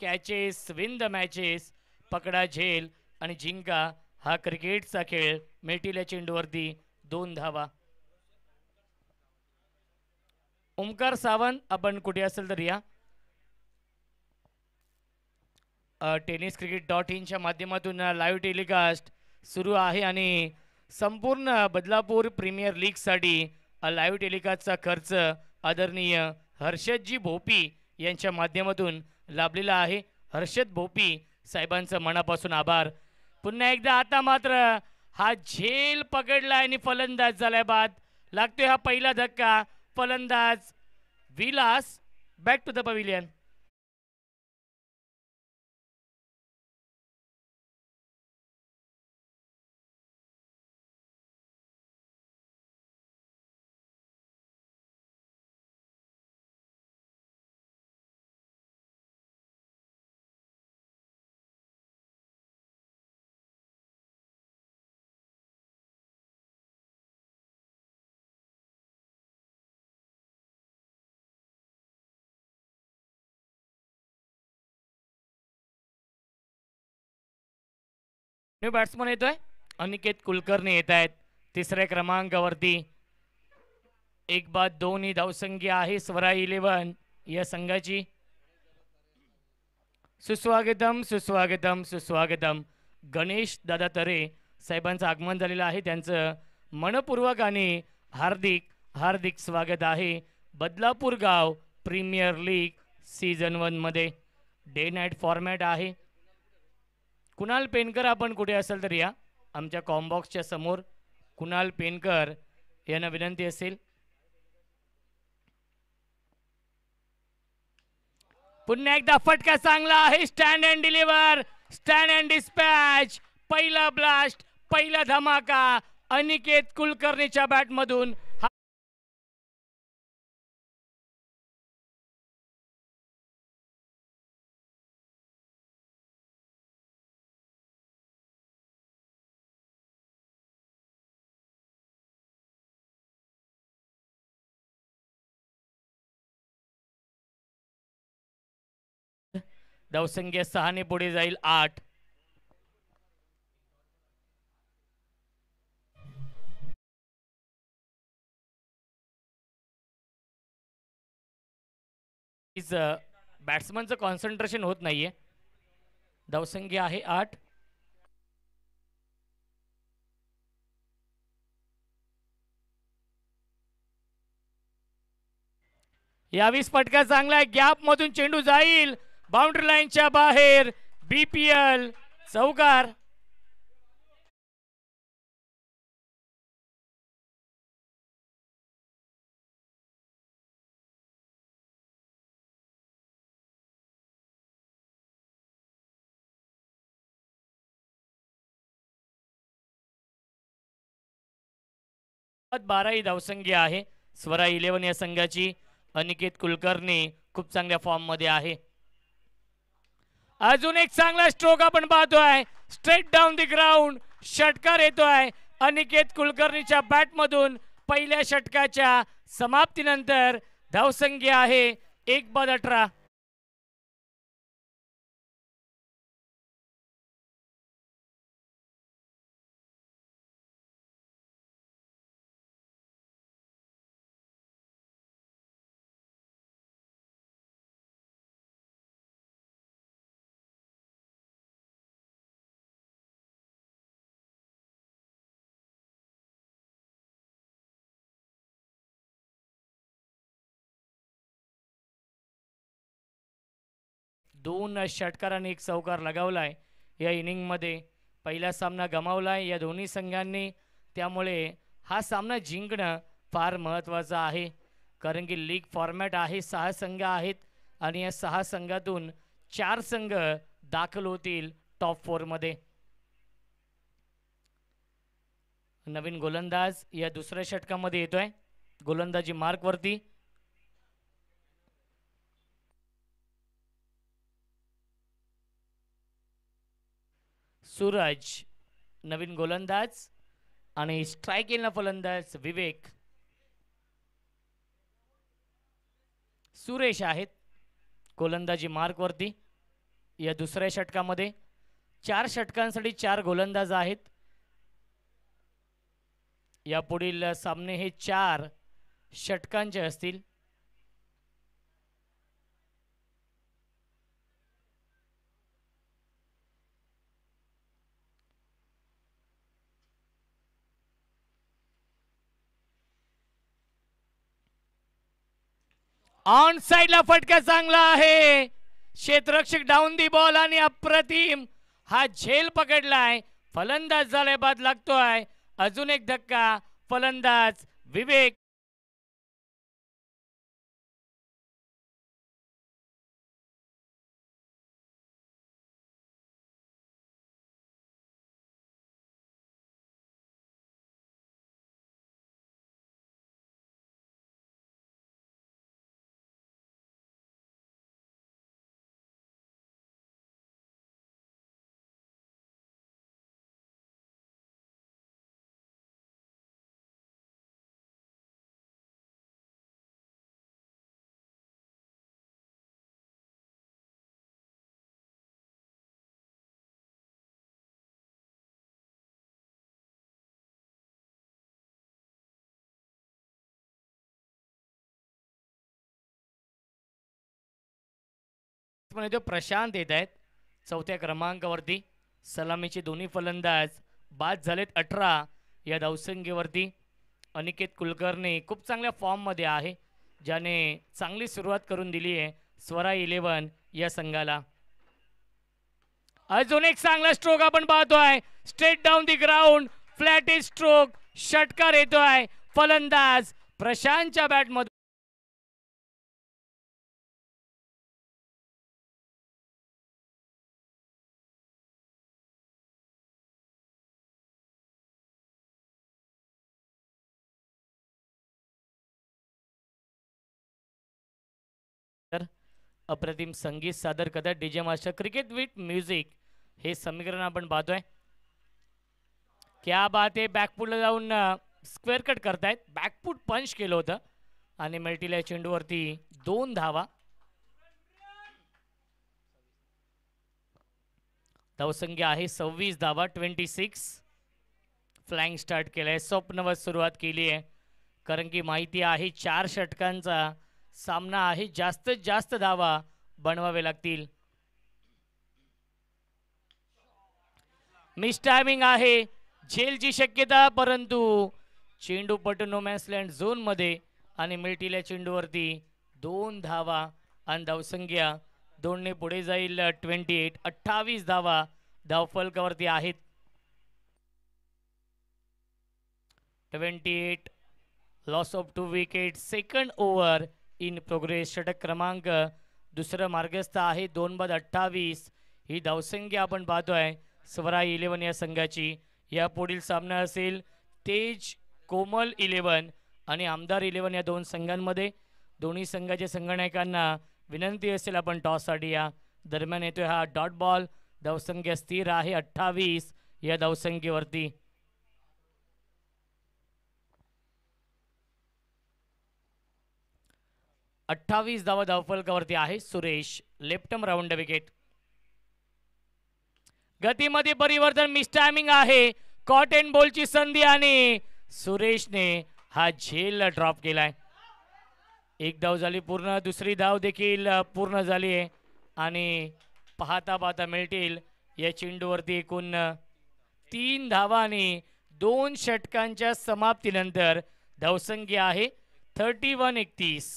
catches win the matches पकडा झेल आणि जिंका हा क्रिकेटचा खेळ मेटील्या चेंडूवरती दोन धावा ओमकार सावंत आपण कुठे असेल तर या टेनिस क्रिकेट डॉट इनच्या माध्यमातून लाईव्ह टेलिकास्ट सुरू आहे आणि संपूर्ण बदलापूर प्रीमियर लीग साठी लाईव्ह टेलिकास्टचा खर्च आदरणीय हर्षदजी भोपी यांच्या माध्यमातून लाभलेला आहे हर्षद भोपी साहेबांचं मनापासून आभार पुन्हा एकदा आता मात्र हा झेल पकडला आणि फलंदाज झालाय बाद लागतोय हा पहिला धक्का फलंदाज Vilas back to the pavilion new batsman येतोय अनिकेत कुलकर्णी येत आहेत तिसऱ्या क्रमांकावरती एक बाद दोन ही धावसंख्या आहे स्वरा इलेव्हन या संघाची सुस्वागतम सुस्वागतम सुस्वागतम गणेश दादा तरे साहेबांचं आगमन झालेलं आहे त्यांचं मनपूर्वक आणि हार्दिक हार्दिक स्वागत आहे बदलापूर गाव प्रीमियर लीग सीझन वनमध्ये डे नाईट फॉर्मॅट आहे कुणाल पेनकर आपण कुठे असेल तर या आमच्या कॉम्बॉक्सच्या समोर कुणाल पेनकर यांना विनंती असेल पुन्हा एकदा फटका चांगला आहे stand and deliver stand and dispatch पहिला ब्लास्ट पहिला धमाका अनिकेत कुलकर्णीच्या बॅटमधून सहा सहाने पुढे जाईल आठ बॅट्समनचं uh, कॉन्सन्ट्रेशन होत नाहीये धावसंख्या आहे आठ यावीस फटका चांगला आहे गॅप मधून चेंडू जाईल बाउंड्री लाईनच्या बाहेर बीपीएल चौकार बाराही धावसंगी आहे स्वरा इलेवन या संघाची अनिकेत कुलकर्णी खूप चांगल्या फॉर्ममध्ये आहे अजून एक चांगला स्ट्रोक आपण पाहतोय स्ट्रेट डाऊन दी ग्राउंड षटकार येतोय अनिकेत कुलकर्णीच्या बॅटमधून पहिल्या षटकाच्या समाप्तीनंतर धावसंख्या आहे एक बाद अठरा दोन षटकार एक चौकार लगावला आहे या इनिंगमध्ये पहिला सामना गमावला या दोन्ही संघांनी त्यामुळे हा सामना जिंकणं फार महत्त्वाचा आहे कारण की लीग फॉर्मॅट आहे सहा संघ आहेत आणि या सहा संघातून चार संघ दाखल होतील टॉप फोरमध्ये नवीन गोलंदाज या दुसऱ्या षटकामध्ये येतोय गोलंदाजी मार्कवरती सूरज नवीन गोलंदाज आणि स्ट्राईक येईल फलंदाज विवेक सुरेश आहेत गोलंदाजी मार्कवरती या दुसऱ्या षटकामध्ये चार षटकांसाठी चार गोलंदाज आहेत यापुढील सामने हे चार षटकांचे असतील ऑन ला फटका चांगला आहे क्षेत्ररक्षक डाऊन दी बॉल आणि अप्रतिम हा झेल पकडलाय फलंदाज झाले बाद लागतोय अजून एक धक्का फलंदाज विवेक पण येतो प्रशांत येत आहेत चौथ्या क्रमांकावरती सलामीचे दोन्ही फलंदाज बाद झालेत अठरा या धावसंख्येवरती अनिकेत कुलकर्णी खूप चांगल्या फॉर्ममध्ये आहे ज्याने चांगली सुरुवात करून दिली आहे स्वरा इलेवन या संघाला अजून एक चांगला स्ट्रोक आपण पाहतो आहे straight down the ground flat stroke षटकार येतो आहे फलंदाज प्रशांतच्या बॅटमध्ये अप्रतिम संगीत सादर करतात DJ master cricket with music हे समीकरण आपण पाहतोय क्या बात आहे बॅकपुटला जाऊन स्क्वेअर कट करतायत बॅकफूट पंच केलं होतं आणि मल्टीला चेंडूवरती दोन धावा धावसंख्या आहे सव्वीस धावा ट्वेंटी सिक्स फ्लाइंग स्टार्ट केलाय स्वप्नवत सुरुवात केली आहे कारण की माहिती आहे चार षटकांचा सामना आहे जास्तीत जास्त धावा बनवावे लागतील मिस टायमिंग आहे झेलची शक्यता परंतु चेंडू पटनो झोन मध्ये आणि मिळटील्या चेंडूवरती दोन धावा आणि धावसंख्या दोनने पुढे जाईल ट्वेंटी एट अठ्ठावीस धावा धावफलकावरती आहेत twenty eight loss of two wicket second over in progress षटक क्रमांक दुसरं मार्गस्थ आहे दोन बाद अठ्ठावीस ही धावसंख्या आपण पाहतोय आहे स्वराई इलेवन या संघाची पुढील सामना असेल तेज कोमल इलेवन आणि आमदार इलेवन या दोन संघांमध्ये दोन्ही संघाच्या संगणकांना विनंती असेल आपण टॉससाठी या दरम्यान येतो हा डॉट बॉल धावसंख्या स्थिर आहे अठ्ठावीस या धावसंख्येवरती अठ्ठावीस धाव धावफलकावरती आहे सुरेश लेफ्टम राऊंड विकेट गतीमध्ये परिवर्तन मिस टायमिंग आहे कॉट एंड बॉलची संधी आणि सुरेशने हा झेल ड्रॉप केलाय एक धाव झाली पूर्ण दुसरी धाव देखील पूर्ण झाली आहे आणि पाहता पाहता मिळतील या चेंडूवरती एकूण तीन धावाने दोन षटकांच्या समाप्तीनंतर धावसंख्या आहे थर्टी वन एकतीस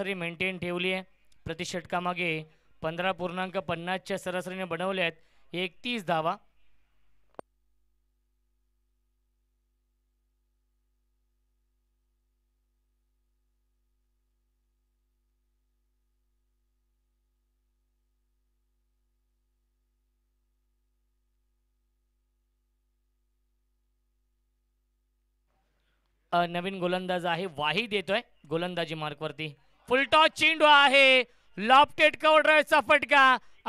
सरासरी मेंटेन ठेवली आहे प्रतिषटकामागे पंधरा पूर्णांक पन्नासच्या सरासरीने बनवल्या आहेत एकतीस धावा नवीन गोलंदाज आहे वाही देतोय गोलंदाजी मार्कवरती फुलटॉस चेंडू आहे लॉपटेड कव्हर ड्राईव्हचा फटका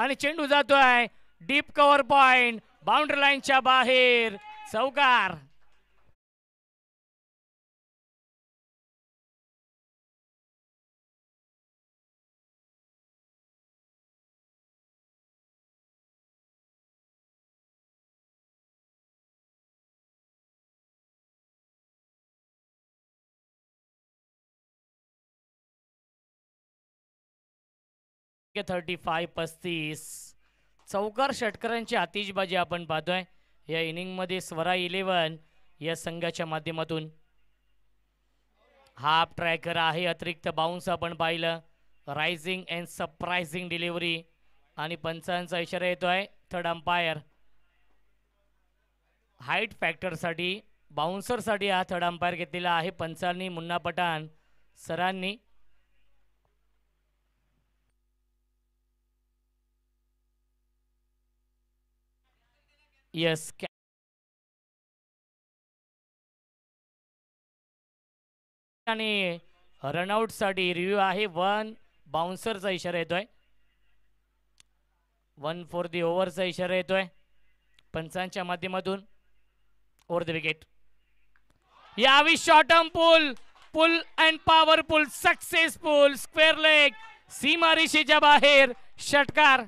आणि चेंडू जातोय डीप कवर पॉइंट बाउंड्री लाईनच्या बाहेर चौकार थर्टी फाय पस्तीस चौकार षटकरांची आतिशबाजी आपण पाहतोय या इनिंगमध्ये स्वरा इलेवन या संघाच्या माध्यमातून हाफ ट्रॅकर आहे अतिरिक्त बाउन्स आपण पाहिलं रायझिंग अँड सरप्राइजिंग डिलिव्हरी आणि पंचांचा इशारा येतोय थर्ड अंपायर हाईट फॅक्टरसाठी बाउन्सरसाठी हा थर्ड अंपायर घेतलेला आहे पंचांनी मुन्ना पठाण सरांनी Yes आणि साठी रिव्ह्यू आहे वन बाउन्सरचा इशारा येतोय वन फोर दी ओव्हरचा इशारा येतोय पंचांच्या माध्यमातून ओव्हर द विकेट यावी शॉर्टम pull pull and powerful successful square leg सीमा बाहेर षटकार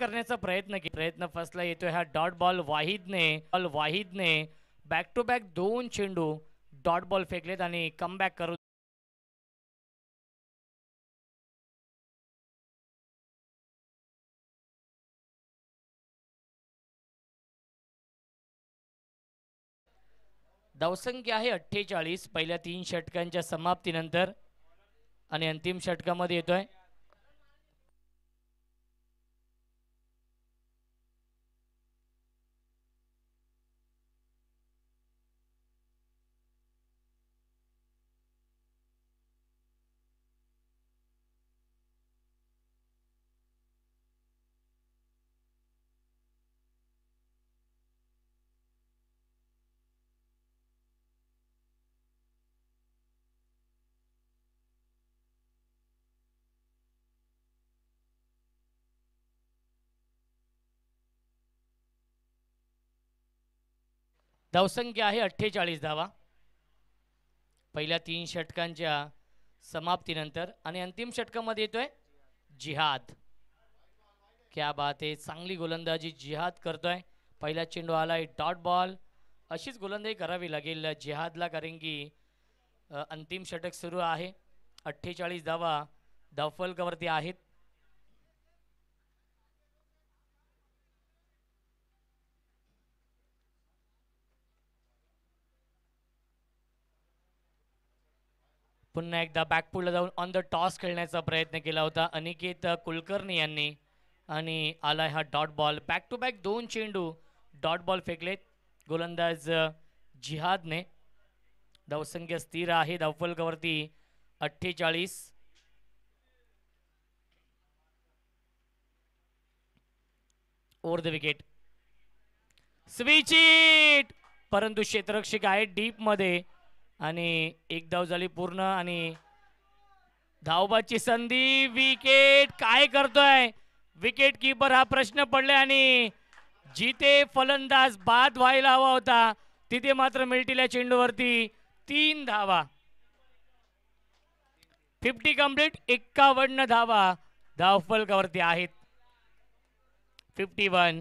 करण्याचा प्रयत्न प्रयत्न फसला येतोय हा डॉट बॉल वाहिदने बॉल वाहिदने बॅक टू बॅक दोन चेंडू डॉट बॉल फेकलेत आणि कमबॅक करू धावसंख्या आहे अठ्ठेचाळीस पहिल्या तीन षटकांच्या समाप्तीनंतर आणि अंतिम षटकामध्ये येतोय धावसंख्या आहे अठ्ठेचाळीस धावा पहिल्या तीन षटकांच्या समाप्तीनंतर आणि अंतिम षटकामध्ये येतोय जिहाद क्या बात आहे चांगली गोलंदाजी जिहाद करतोय पहिला चेंडू आलाय डॉट बॉल अशीच गोलंदाजी करावी लागेल जिहादला कारण की अंतिम षटक सुरू आहे अठ्ठेचाळीस धावा धावफलकावरती आहेत पुन्हा एकदा बॅकपुडला जाऊन ऑन द टॉस खेळण्याचा प्रयत्न केला होता अनिकेत कुलकर्णी यांनी आणि आला हा dot ball back to back दोन चेंडू डॉट बॉल फेकलेत गोलंदाज जिहादने धावसंख्या स्थिर आहे धावफलकावरती अठ्ठेचाळीस ओवर द विकेट स्विच परंतु क्षेत्ररक्षक आहे डीपमध्ये आणि एक धाव झाली पूर्ण आणि धावबाची संधी विकेट काय करतोय विकेट किपर हा प्रश्न पडलाय आणि जिथे फलंदाज बाद व्हायला हवा होता तिथे मात्र मिल्टीला चेंडूवरती तीन धावा फिफ्टी कम्प्लीट एक्कावन्न धावा धाव फलकावरती आहेत फिफ्टी वन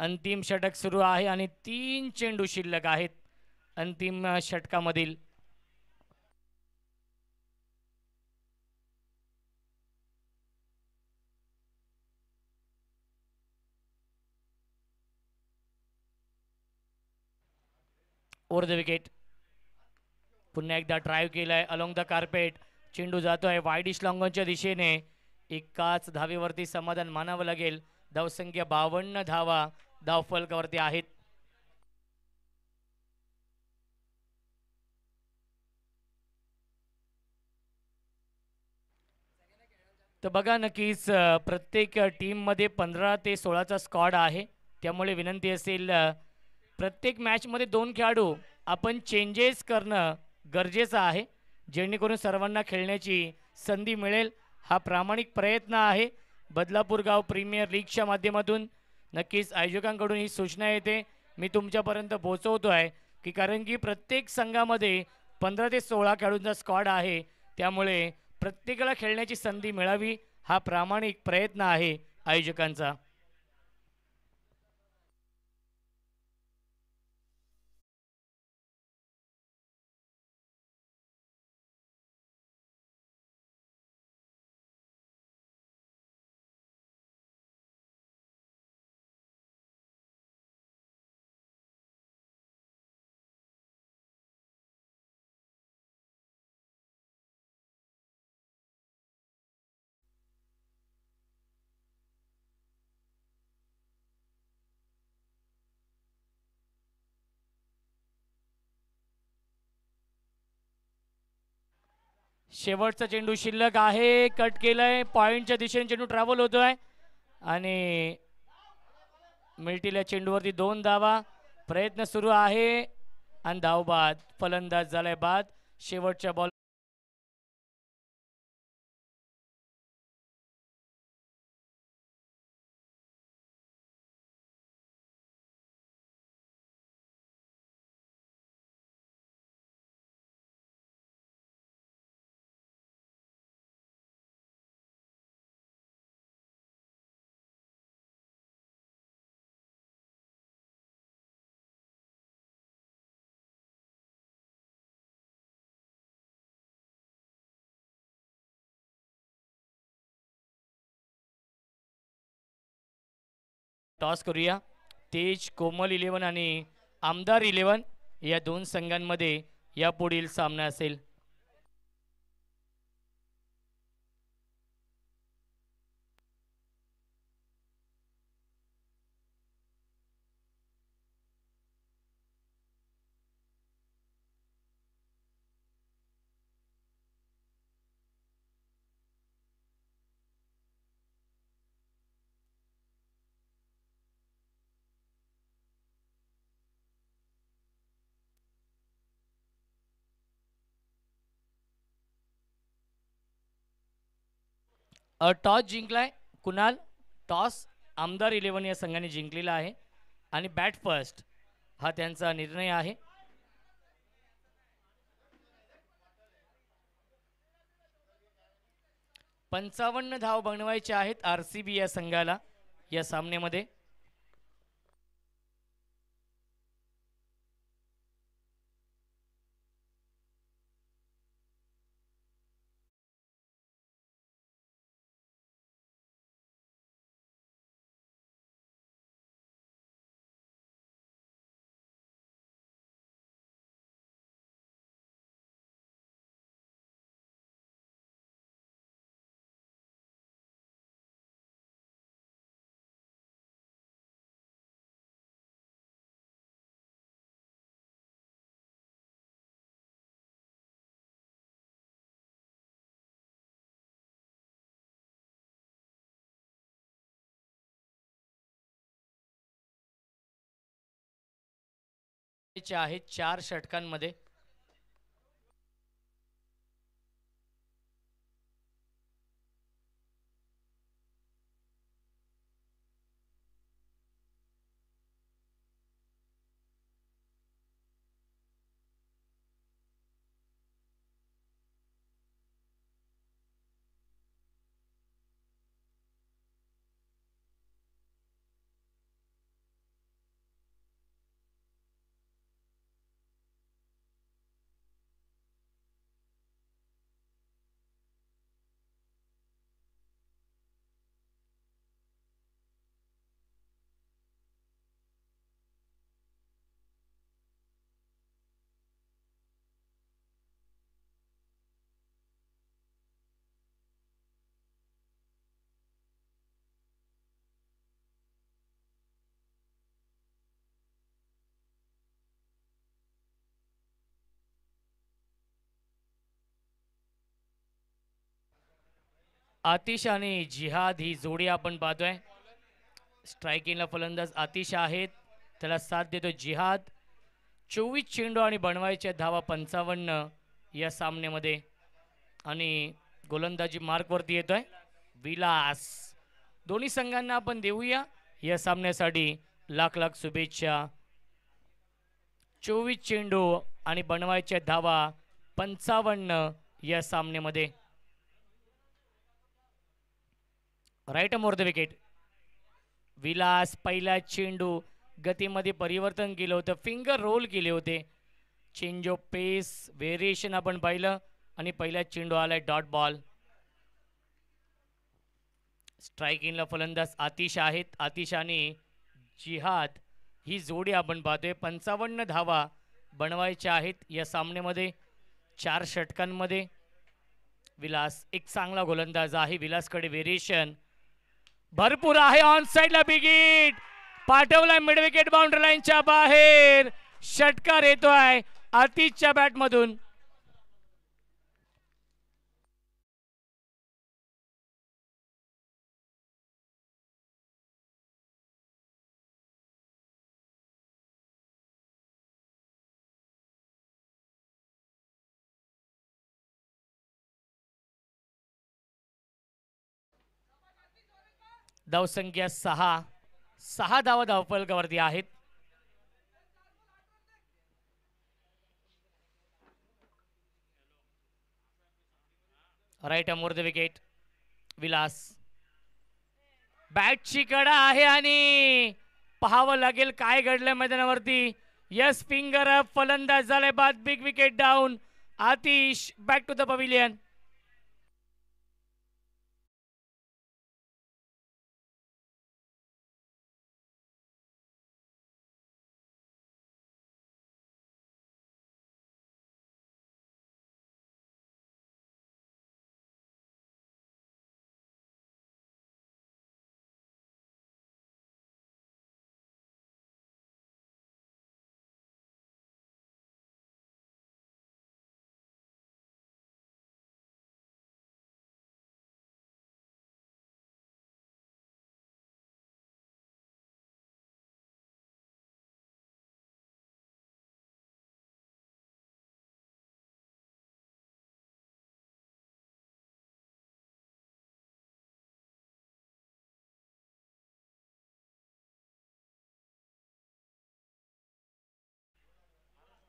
अंतिम षटक सुरू आहे आणि तीन चेंडू शिल्लक आहेत अंतिम षटकामधील ओवर द विकेट पुन्हा एकदा ड्राईव्ह केलाय अलोंग द कार्पेट चेंडू जातोय आहे वायडिश लॉंगॉनच्या दिशेने एकाच धावीवरती समाधान मानावं लागेल धावसंख्या बावन्न धावा धावफलकावरती आहेत तर बघा नक्कीच प्रत्येक टीममध्ये पंधरा ते सोळाचा स्कॉड आहे त्यामुळे विनंती असेल प्रत्येक मॅचमध्ये दोन खेळाडू आपण चेंजेस करणं गरजेचं आहे जेणेकरून सर्वांना खेळण्याची संधी मिळेल हा प्रामाणिक प्रयत्न आहे बदलापूर गाव प्रीमियर लीगच्या माध्यमातून नक्कीच आयोजकांकडून ही सूचना येते मी तुमच्यापर्यंत पोहोचवतो आहे की कारण की प्रत्येक संघामध्ये पंधरा ते सोळा खेळाडूंचा स्कॉड आहे त्यामुळे प्रत्येकाला खेळण्याची संधी मिळावी हा प्रामाणिक प्रयत्न आहे आयोजकांचा शेवटचा चेंडू शिल्लक आहे कट केलंय पॉईंटच्या दिशेने चेंडू ट्रॅव्हल होतोय आणि मिळतील चेंडू चेंडूवरती दोन धावा प्रयत्न सुरू आहे आणि धावबाद फलंदाज झालाय बाद शेवटच्या बॉल टॉस करूया तेज कोमल इलेवन आणि आमदार इलेवन या दोन संघांमध्ये यापुढील सामना असेल टॉस जिंकलाय कुणाल टॉस आमदार इलेवन या संघाने जिंकलेला आहे आणि बॅट फर्स्ट हा त्यांचा निर्णय आहे पंचावन्न धाव बनवायचे आहेत आर सी बी या संघाला या सामन्यामध्ये चे आहेत चार षटकांमध्ये आतिश आणि जिहाद ही जोडी आपण पाहतोय स्ट्रायकिंगला फलंदाज आतिश आहेत त्याला साथ देतो जिहाद चोवीस चेंडू आणि बनवायच्या धावा पंचावन्न या सामन्यामध्ये आणि गोलंदाजी मार्कवरती येतोय विलास दोन्ही संघांना आपण देऊया या सामन्यासाठी लाख लाख शुभेच्छा चोवीस चेंडू आणि बनवायच्या धावा पंचावन्न या सामन्यामध्ये right arm over the wicket Vilas पहिला चेंडू गतीमध्ये परिवर्तन केलं होतं फिंगर रोल केले होते चेंज ऑफ पेस व्हेरिएशन आपण पाहिलं आणि पहिला चेंडू आलाय डॉट बॉल स्ट्राईक इनला फलंदाज आतिश आहेत आतिशाने जिहाद ही जोडी आपण पाहतोय पंचावन्न धावा बनवायच्या आहेत या सामन्यामध्ये चार षटकांमध्ये विलास एक चांगला गोलंदाज आहे विलासकडे व्हेरिएशन भरपूर आहे ऑन साईडला बिगीट पाठवलाय मिडविकेट बाउंड्री लाईनच्या बाहेर षटकार येतोय अतिशच्या बॅटमधून धावसंख्या सहा सहा धावा धावपलकावरती आहेत right arm over the wicket Vilas बॅटची कडा आहे आणि पहावं लागेल काय घडलं मैदानावरती यस फिंगर अप फलंदाज झालाय बाद big wicket down Atish back to the pavilion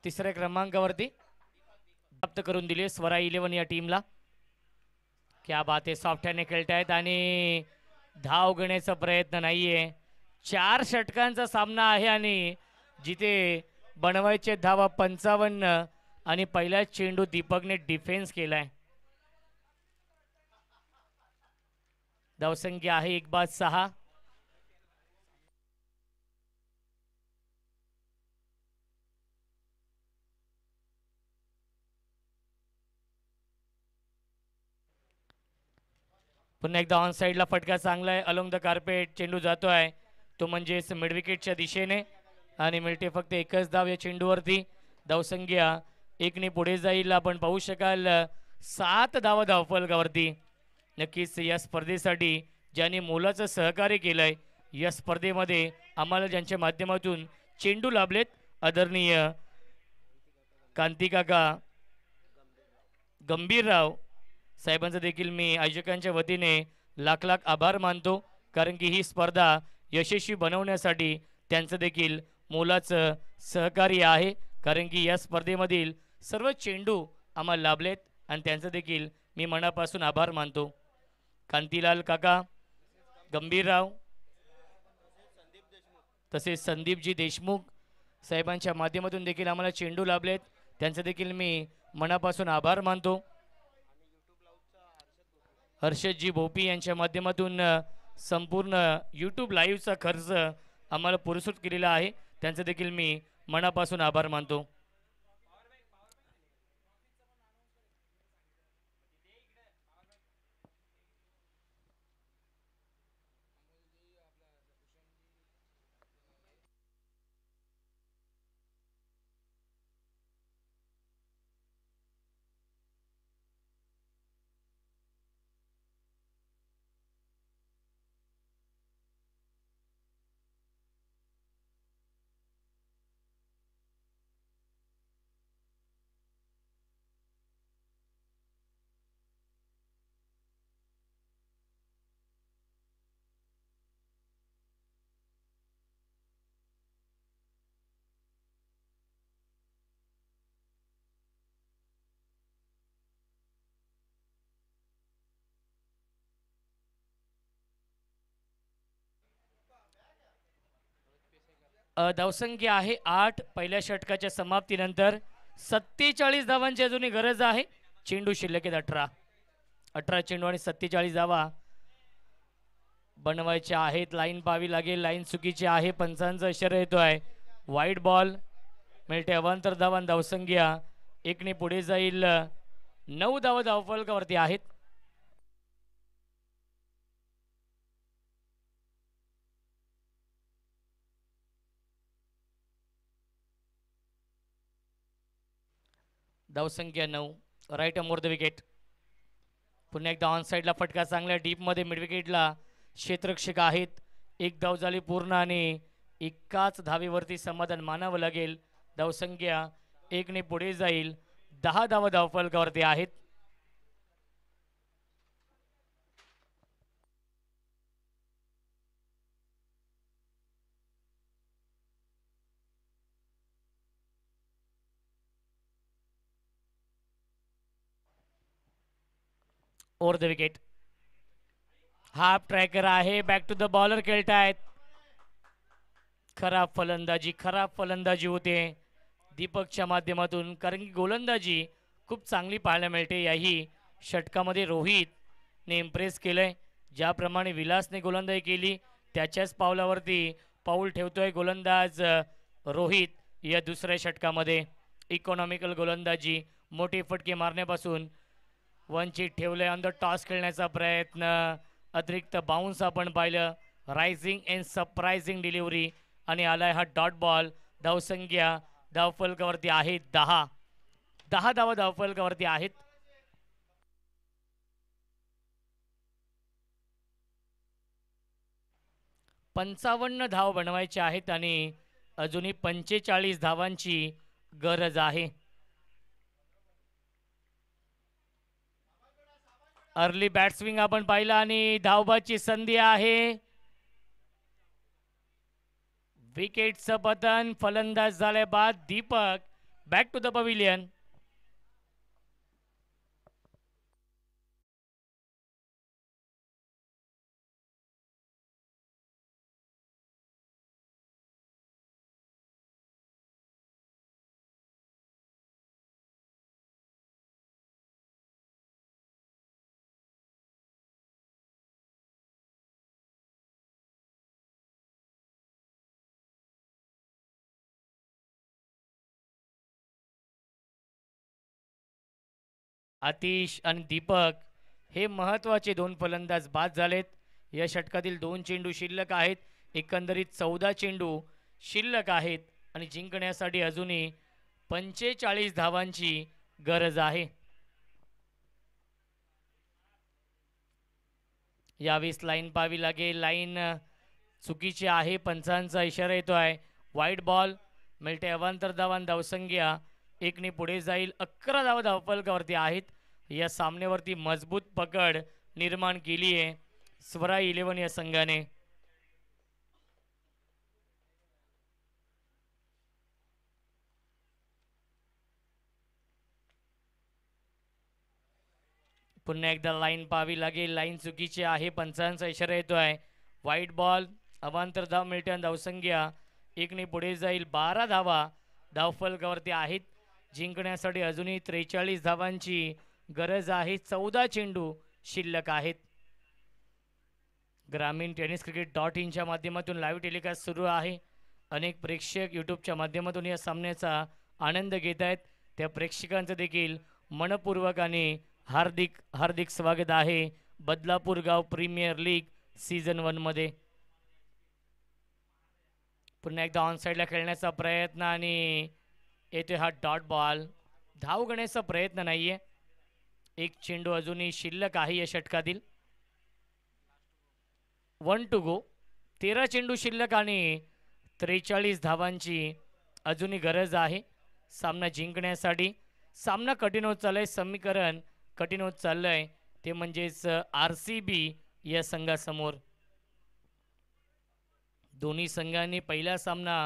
तिसऱ्या क्रमांकावरती प्राप्त करून दिली स्वरा इलेव्हन या टीमला क्या बात आहे सॉफ्टने आहेत आणि धाव घेण्याचा प्रयत्न नाही आहे चार षटकांचा सामना आहे आणि जिथे बनवायचे धावा पंचावन्न आणि पहिला चेंडू दीपकने डिफेन्स केलाय धावसंख्या आहे एक बाद सहा पुन्हा एकदा ऑन साईडला फटका चांगला आहे अलोंग द कार्पेट चेंडू जातो आहे तो म्हणजेच मिडविकेटच्या दिशेने आणि मिळते फक्त एकच धाव या चेंडूवरती धावसंख्या एकने पुढे जाईल आपण पाहू शकाल सात धाव धावफलकावरती नक्कीच या स्पर्धेसाठी ज्यांनी मोलाचं सहकार्य केलंय या स्पर्धेमध्ये आम्हाला ज्यांच्या माध्यमातून चेंडू लाभलेत आदरणीय कांतिकाका गंभीरराव साहेबांचं देखील मी आयोजकांच्या वतीने लाख लाख आभार मानतो कारण की ही स्पर्धा यशस्वी बनवण्यासाठी त्यांचं देखील मोलाचं सहकार्य आहे कारण की या स्पर्धेमधील सर्व चेंडू आम्हाला लाभलेत आणि त्यांचं देखील मी मनापासून आभार मानतो कांतीलाल काका गंभीरराव तसेच संदीपजी देशमुख साहेबांच्या माध्यमातून देखील आम्हाला चेंडू लाभलेत त्यांचं देखील मी मनापासून आभार मानतो हर्षदजी भोपी यांच्या माध्यमातून संपूर्ण यूट्यूब लाईव्हचा खर्च आम्हाला पुरस्कृत केलेला आहे त्यांचं देखील मी मनापासून आभार मानतो धावसंख्या आहे आठ पहिल्या षटकाच्या समाप्तीनंतर सत्तेचाळीस धावांची अजूनही गरज आहे चेंडू शिल्लक आहेत अठरा अठरा चेंडू आणि सत्तेचाळीस धावा बनवायचे आहेत लाईन पावी लागेल लाईन चुकीची आहे पंचांचा इशारा येतो आहे वाईट बॉल मिळते अवांतर धावान धावसंख्या एकने पुढे जाईल नऊ धावा धावफलकावरती आहेत धावसंख्या नऊ राईट अमोर द विकेट पुन्हा एकदा ऑन साईडला फटका चांगला डीपमध्ये मिड विकेटला क्षेत्रक्षक आहेत एक धाव झाली पूर्ण आणि एकाच धावीवरती समाधान मानावं लागेल धावसंख्या एकने पुढे जाईल दहा धावं धावफलकावरती आहेत over the wicket half tracker आहे बॅक टू द बॉलर खेळतायत खराब फलंदाजी खराब फलंदाजी होते दीपकच्या माध्यमातून कारण की गोलंदाजी खूप चांगली पाहायला मिळते याही षटकामध्ये रोहितने इम्प्रेस केलंय ज्याप्रमाणे विलासने गोलंदाजी केली त्याच्याच पावलावरती पाऊल ठेवतोय गोलंदाज रोहित या दुसऱ्या षटकामध्ये इकॉनॉमिकल गोलंदाजी मोठी फटके मारण्यापासून वंचित ठेवले अंदर टॉस खेळण्याचा प्रयत्न अतिरिक्त बाउन्स आपण पाहिलं रायझिंग अँड सरप्रायझिंग डिलिव्हरी आणि आलाय हा डॉट बॉल धावसंख्या धावफलकावरती आहे दहा दहा धावा धावफलकावरती आहेत पंचावन्न धाव बनवायचे आहेत आणि अजूनही पंचेचाळीस धावांची गरज आहे अर्ली बॅट्सविंग आपण पाहिलं आणि धावबाची संधी आहे च पतन फलंदाज झाल्या बाद Deepak back to the pavilion Atish आणि दीपक हे महत्त्वाचे दोन फलंदाज बाद झालेत या षटकातील दोन चेंडू शिल्लक आहेत एकंदरीत चौदा चेंडू शिल्लक आहेत आणि जिंकण्यासाठी अजूनही पंचेचाळीस धावांची गरज आहे यावेळेस लाईन पाहावी लागेल लाईन चुकीची आहे पंचांचा इशारा येतो आहे वाईट बॉल मिळते अवांतर धावान धावसंख्या एकने पुढे जाईल अकरा धावा धावफलकावरती आहेत या सामन्यावरती मजबूत पकड निर्माण केली आहे स्वरा इलेवन या संघाने पुन्हा एकदा लाईन पाहावी लागेल लाईन चुकीची आहे पंचांचा इशारा येतो आहे वाईट बॉल अवांतर धाव मिळते धावसंख्या एकने पुढे जाईल बारा धावा धावफलकावरती आहेत जिंकण्यासाठी अजूनही त्रेचाळीस धावांची गरज आहे चौदा चेंडू शिल्लक आहेत ग्रामीण टेनिस क्रिकेट डॉट इनच्या माध्यमातून लाईव्ह टेलिकास्ट सुरू आहे अनेक प्रेक्षक यूट्यूबच्या माध्यमातून या सामन्याचा आनंद घेत आहेत त्या प्रेक्षकांचं देखील आणि हार्दिक हार्दिक स्वागत आहे बदलापूर गाव प्रीमियर लीग सीझन मध्ये पुन्हा एकदा ऑन साईडला खेळण्याचा प्रयत्न आणि येथे हा डॉट बॉल धाव घेण्याचा प्रयत्न नाही एक चेंडू अजूनही शिल्लक आहे या षटकातील वन टू गो तेरा चेंडू शिल्लक आणि त्रेचाळीस धावांची अजूनही गरज आहे सामना जिंकण्यासाठी सामना कठीण होत चाललाय समीकरण कठीण होत चाललंय ते म्हणजेच आर सी बी या संघासमोर दोन्ही संघांनी पहिला सामना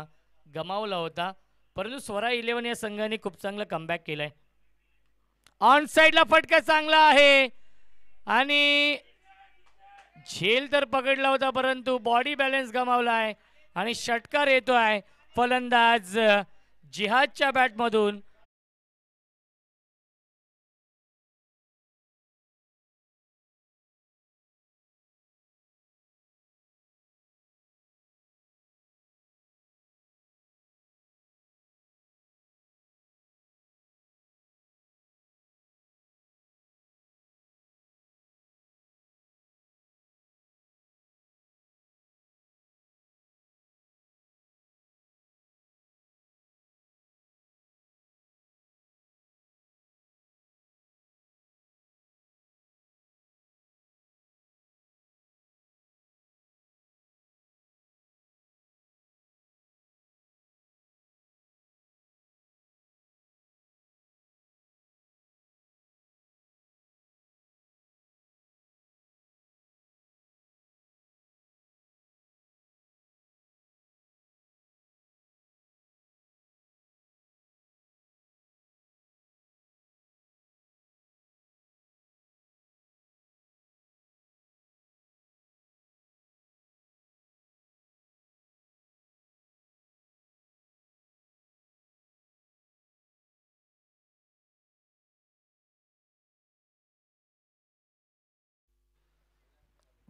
गमावला होता परंतु स्वरा इलेव्हन या संघाने खूप चांगलं कमबॅक केलाय आहे ऑन साईडला फटका चांगला आहे आणि झेल तर पकडला होता परंतु बॉडी बॅलन्स गमावला आहे आणि षटकार येतो आहे फलंदाज जिहादच्या बॅटमधून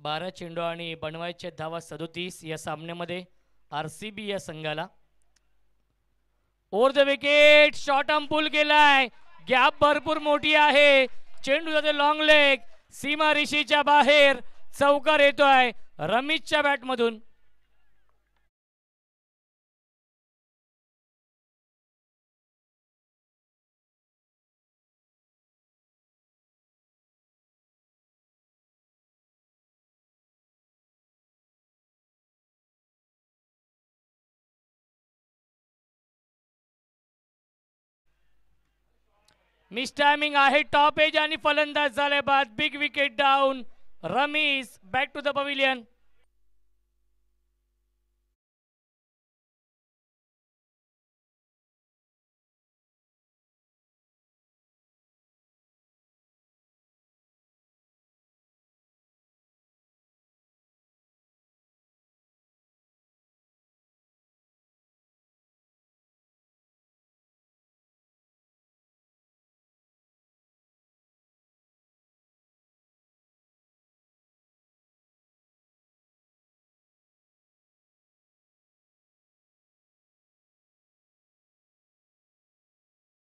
बारा चेंडू आणि बनवायचे धावा सदोतीस या सामन्यामध्ये आर सी बी या संघाला over the wicket short arm pull केलाय गॅप भरपूर मोठी आहे चेंडू जाते लॉंग लेग सीमा ऋषीच्या बाहेर चौकार येतोय रमेशच्या बॅटमधून मिस्टायमिंग आहे टॉप एज आणि फलंदाज झालाय बाद big wicket down Ramiz, back to the pavilion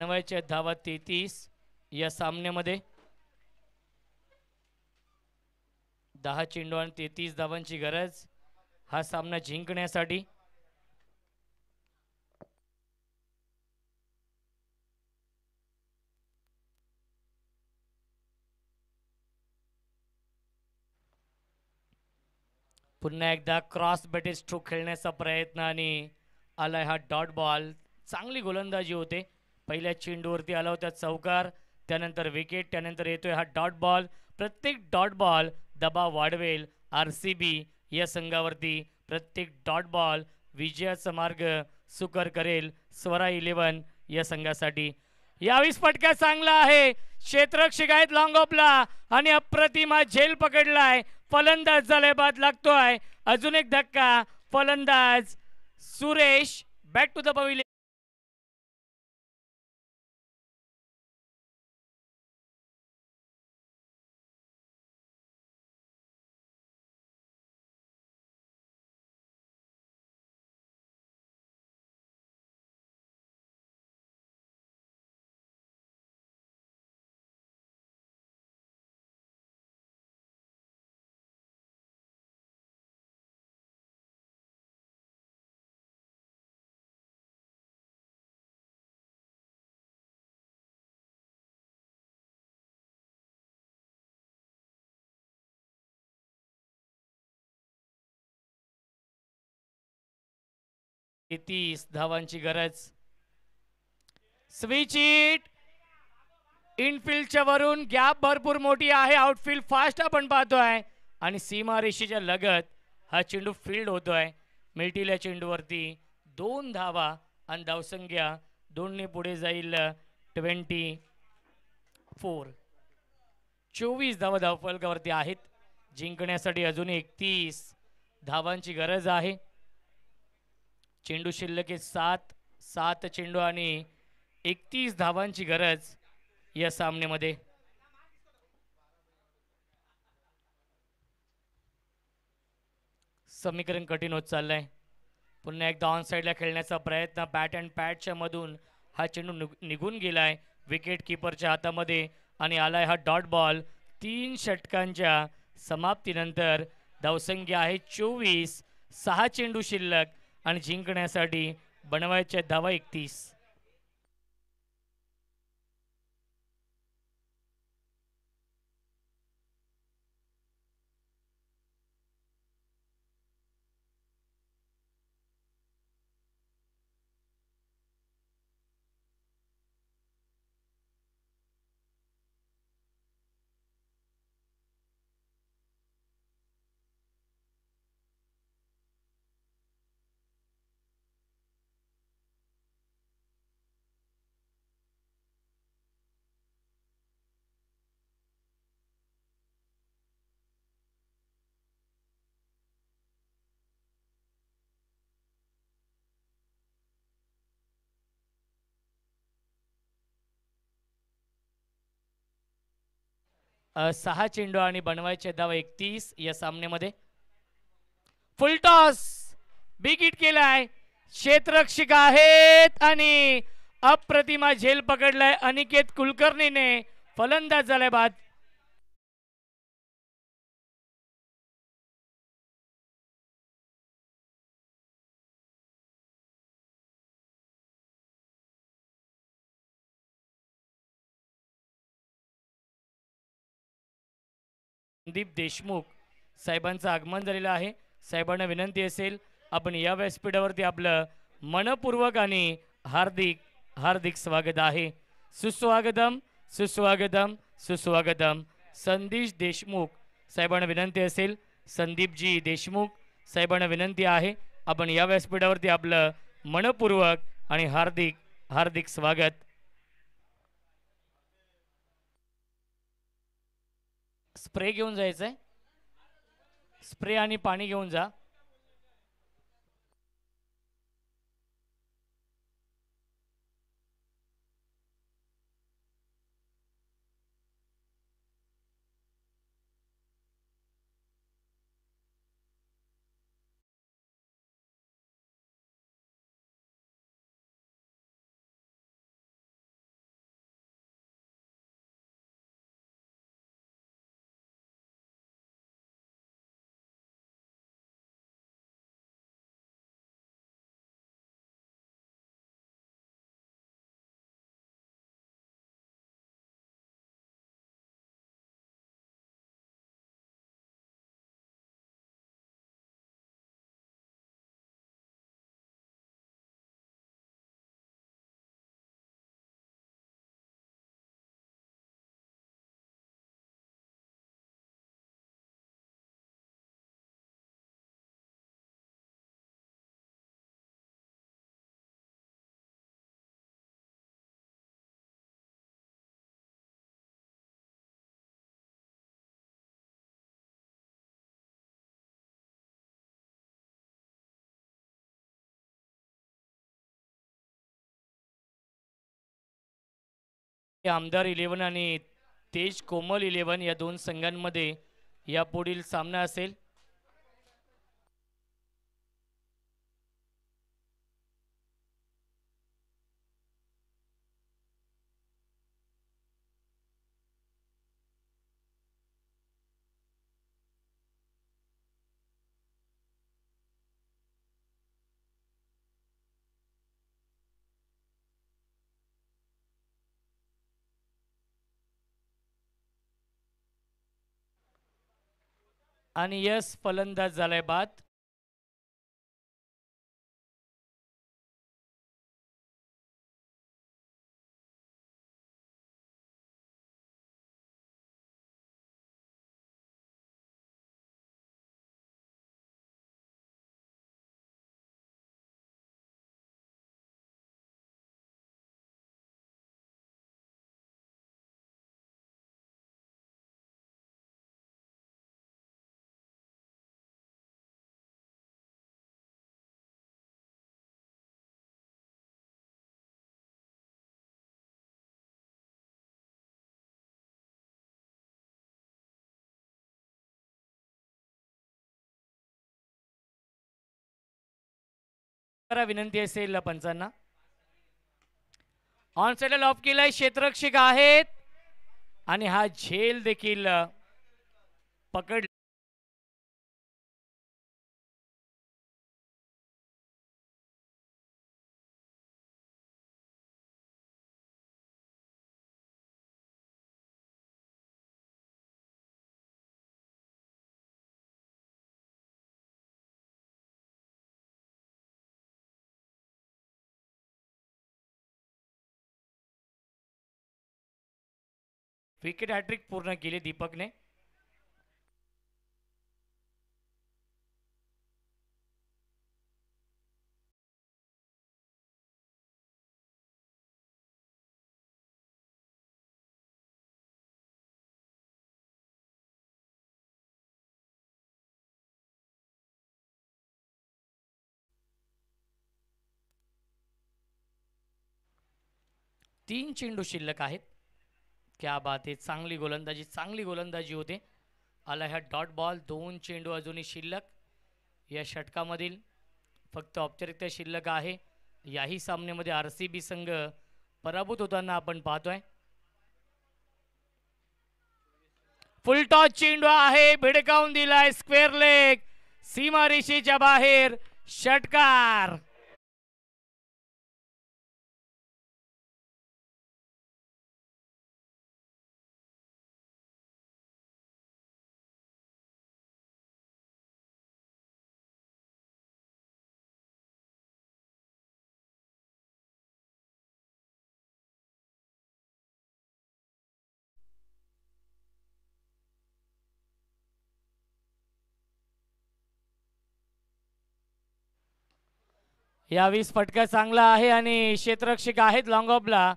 चे धावा तेहतीस या सामन्यामध्ये दहा चेंडू आणि तेहतीस धावांची गरज हा सामना जिंकण्यासाठी पुन्हा एकदा क्रॉस बॅटेज थ्रू खेळण्याचा प्रयत्न आणि आलाय हा डॉट बॉल चांगली गोलंदाजी होते पहिल्या चेंडूवरती आला होता चौकार त्यानंतर विकेट त्यानंतर येतोय हा डॉट बॉल प्रत्येक डॉट बॉल दबाव वाढवेल आर सी बी या संघावरती प्रत्येक डॉट बॉल विजयाचा मार्ग सुकर करेल स्वरा इलेव्हन या संघासाठी यावीस फटका चांगला आहे क्षेत्रक्षिक आहेत लॉंगॉपला आणि अप्रतिमा झेल पकडलाय फलंदाज झालाय बाद लागतोय अजून एक धक्का फलंदाज Suresh back to the pavilion तीस धावांची गरज स्विच इट इनफिल्डच्या वरून गॅप भरपूर मोठी आहे आउटफिल्ड फास्ट आपण पाहतोय आणि सीमा रेषेच्या लगत हा चेंडू फील्ड होतोय मिल्टीला चेंडूवरती दोन धावा आणि धावसंख्या दोनने पुढे जाईल ट्वेंटी फोर चोवीस धावा धावफलकावरती आहेत जिंकण्यासाठी अजून एकतीस धावांची गरज आहे चेंडू शिल्लक सात सात चेंडू आणि एकतीस धावांची गरज या सामन्यामध्ये समीकरण कठीण होत चाललंय पुन्हा एकदा ऑन साइडला खेळण्याचा प्रयत्न बॅट अँड पॅटच्या मधून हा चेंडू निघून गेलाय विकेट किपरच्या हातामध्ये आणि आलाय हा डॉट बॉल तीन षटकांच्या समाप्तीनंतर धावसंख्या आहे चोवीस सहा चेंडू शिल्लक आणि जिंकण्यासाठी बनवायच्या धावा एकतीस सहा चेंडू आणि बनवायचे धाव एकतीस या सामन्यामध्ये फुलटॉस टॉस बिग केलाय क्षेत्रक्षिक आहेत आणि अप्रतिमा झेल पकडलाय अनिकेत कुलकर्णीने फलंदाज झालाय बाद संदीप देशमुख साहेबांचं आगमन झालेलं आहे साहेबांना विनंती असेल आपण या व्यासपीठावरती आपलं मनपूर्वक आणि हार्दिक हार्दिक स्वागत आहे सुस्वागतम सुस्वागतम सुस्वागतम संदीश देशमुख साहेबांना विनंती असेल संदीपजी देशमुख साहेबांना विनंती आहे आपण या व्यासपीठावरती आपलं मनपूर्वक आणि हार्दिक हार्दिक स्वागत स्प्रे घेऊन जायचं आहे स्प्रे आणि पाणी घेऊन जा आमदार इलेव्हन आणि तेज कोमल इलेवन या दोन संघांमध्ये यापुढील सामना असेल आणि यस फलंदाज झालाय बाद करा विनंती असेल पंचांना ऑन सेटल ऑफ केलाय क्षेत्रक्षिक आहेत आणि हा झेल देखील पकड विकेट हॅट्रिक पूर्ण केली दीपकने तीन चेंडू शिल्लक आहेत क्या बात आहे चांगली गोलंदाजी चांगली गोलंदाजी होते आला ह्या डॉट बॉल दोन चेंडू अजूनही शिल्लक या षटकामधील फक्त औपचारिकता शिल्लक आहे याही सामन्यामध्ये आर सी बी संघ पराभूत होताना आपण पाहतोय फुलटॉच चेंडू आहे भिडकावून दिलाय स्क्वेअर लेग सीमारेषेच्या बाहेर षटकार या वीस फटका चांगला आहे आणि क्षेत्ररक्षक आहेत लॉंगॉपला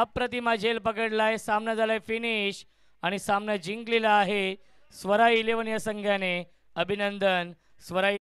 अप्रतिमा झेल पकडलाय सामना झालाय फिनिश आणि सामना जिंकलेला आहे स्वरा इलेव्हन या संघाने अभिनंदन स्वराई